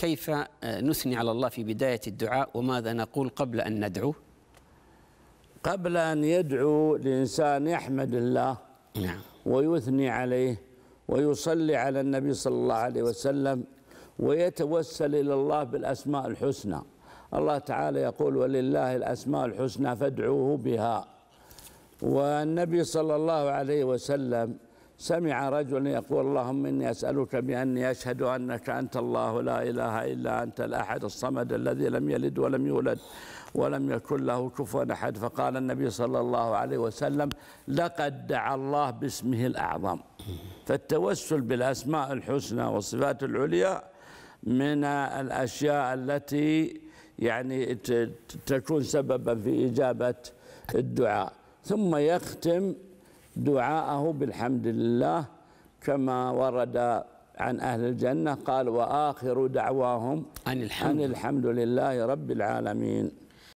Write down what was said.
كيف آه، نثني على الله في بداية الدعاء وماذا نقول قبل أن ندعو قبل أن يدعو الإنسان يحمد الله نعم. ويثني عليه ويصلي على النبي صلى الله عليه وسلم ويتوسل إلى الله بالأسماء الحسنى الله تعالى يقول ولله الأسماء الحسنى فادعوه بها والنبي صلى الله عليه وسلم سمع رجل يقول اللهم إني أسألك بأني أشهد أنك أنت الله لا إله إلا أنت الأحد الصمد الذي لم يلد ولم يولد ولم يكن له كفوا أحد فقال النبي صلى الله عليه وسلم لقد دعا الله باسمه الأعظم فالتوسل بالأسماء الحسنى والصفات العليا من الأشياء التي يعني تكون سببا في إجابة الدعاء ثم يختم دعاءه بالحمد لله كما ورد عن أهل الجنة قال وآخر دعواهم أن الحمد, أن الحمد لله رب العالمين